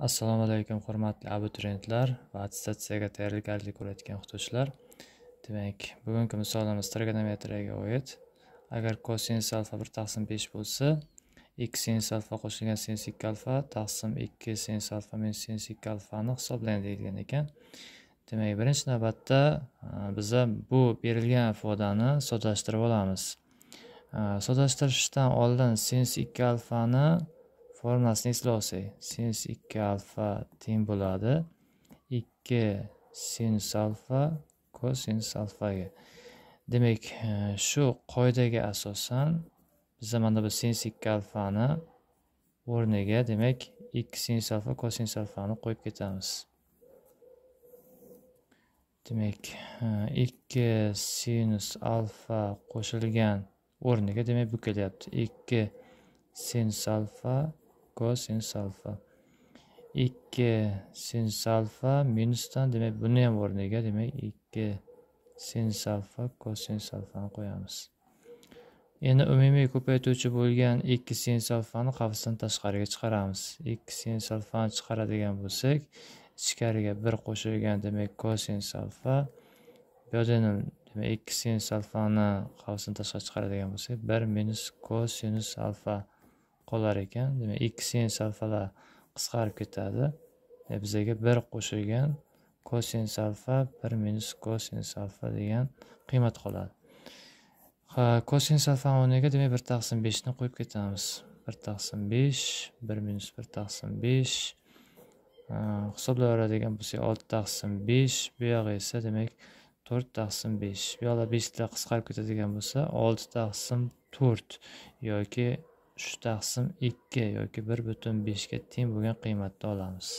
assalomu alaykum hurmatli abituriyentlar va attestatsiyaga tayyorgarlik ko'rayotgan o'qituvchilar demak bugungi misolimiz trigonometriyaga oid agar kosinus alfa bir taqsim besh bo'lsa ikki sinus alfa qo'shilgan sinus ikki alfa taqsim ikki sinus alfa minus sinus ikki alfani hisoblang deyilgan ekan demak birinchi navbatda e, biza bu berilgan ifodani soddalashtirib olamiz e, soddalashtirishdan oldin sinus ikki alfani formasini islovsak sinus ikki alfa teng bo'ladi ikki sinus alfa kosinus alfaga demak e, shu qoidaga asosan biza mana bu sinus ikki alfani o'rniga demak ikki sinus alfa kosinus alfani qo'yib ketamiz demak e, ikki sinus alfa qo'shilgan o'rniga demak bu kelyapti ikki sinus alfa kosinsalfa ikki alfa minusdan demak buni ham o'rniga demak ikki sinsalfa kosinsalfani qo'yamiz endi umumiy ko'paytuvchi bo'lgan ikki alfani qafasdan tashqariga chiqaramiz ikki alfani chiqaradigan bo'lsak ichkariga bir qo'shilgan demak kosinsalfa alfa yerda demak ikki sinus alfani qavsini tashqariga chiqaradigan bo'lsak bir minus kosinus alfa qolar ekan demak ikki sen salfalar qisqarib ketadi e, bizaga bir qo'shilgan kosin alfa bir minus kosin alfa degan qiymat qoladi ha kosin o'rniga demak bir taqsim beshni qo'yib ketamiz bir taqsim besh bir minus bir taqsim besh hisoblayveradigan bo'lsak olti taqsim besh bu yog'i esa demak to'rt taqsim besh bu yoqda beshlar qisqarib ketadigan bo'lsa olti taqsim to'rt yoki uch taqsim ikki yoki bir butun beshga teng bo'lgan qiymatda olamiz